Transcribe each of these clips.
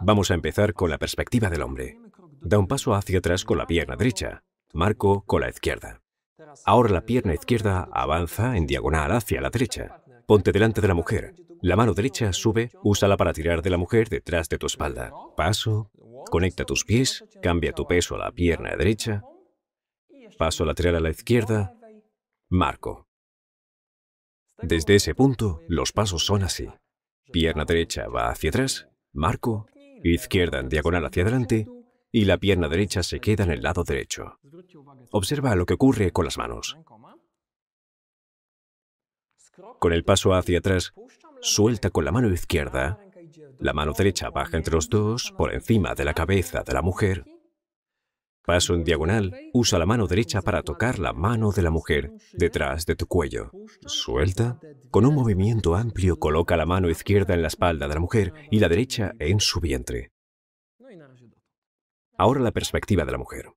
Vamos a empezar con la perspectiva del hombre. Da un paso hacia atrás con la pierna derecha, marco con la izquierda. Ahora la pierna izquierda avanza en diagonal hacia la derecha. Ponte delante de la mujer. La mano derecha sube, úsala para tirar de la mujer detrás de tu espalda. Paso, conecta tus pies, cambia tu peso a la pierna derecha, paso lateral a la izquierda, marco. Desde ese punto, los pasos son así. Pierna derecha va hacia atrás, Marco, izquierda en diagonal hacia adelante y la pierna derecha se queda en el lado derecho. Observa lo que ocurre con las manos. Con el paso hacia atrás, suelta con la mano izquierda. La mano derecha baja entre los dos, por encima de la cabeza de la mujer, Paso en diagonal, usa la mano derecha para tocar la mano de la mujer detrás de tu cuello. Suelta. Con un movimiento amplio coloca la mano izquierda en la espalda de la mujer y la derecha en su vientre. Ahora la perspectiva de la mujer.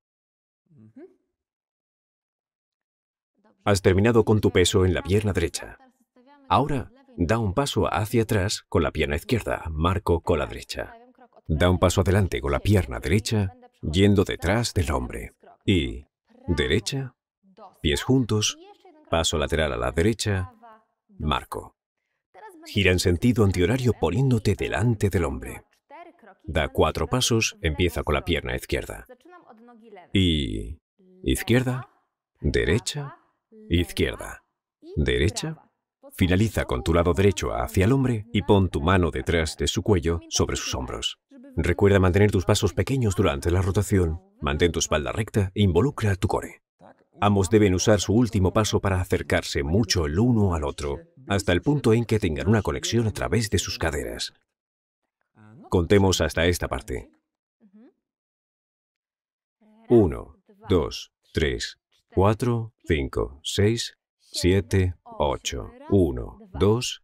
Has terminado con tu peso en la pierna derecha. Ahora, da un paso hacia atrás con la pierna izquierda, marco con la derecha. Da un paso adelante con la pierna derecha yendo detrás del hombre. Y derecha, pies juntos, paso lateral a la derecha, marco. Gira en sentido antihorario poniéndote delante del hombre. Da cuatro pasos, empieza con la pierna izquierda. Y izquierda, derecha, izquierda, derecha. Finaliza con tu lado derecho hacia el hombre y pon tu mano detrás de su cuello sobre sus hombros. Recuerda mantener tus pasos pequeños durante la rotación. Mantén tu espalda recta e involucra tu core. Ambos deben usar su último paso para acercarse mucho el uno al otro, hasta el punto en que tengan una conexión a través de sus caderas. Contemos hasta esta parte. 1, 2, 3, 4, 5, 6, 7, 8. 1, 2,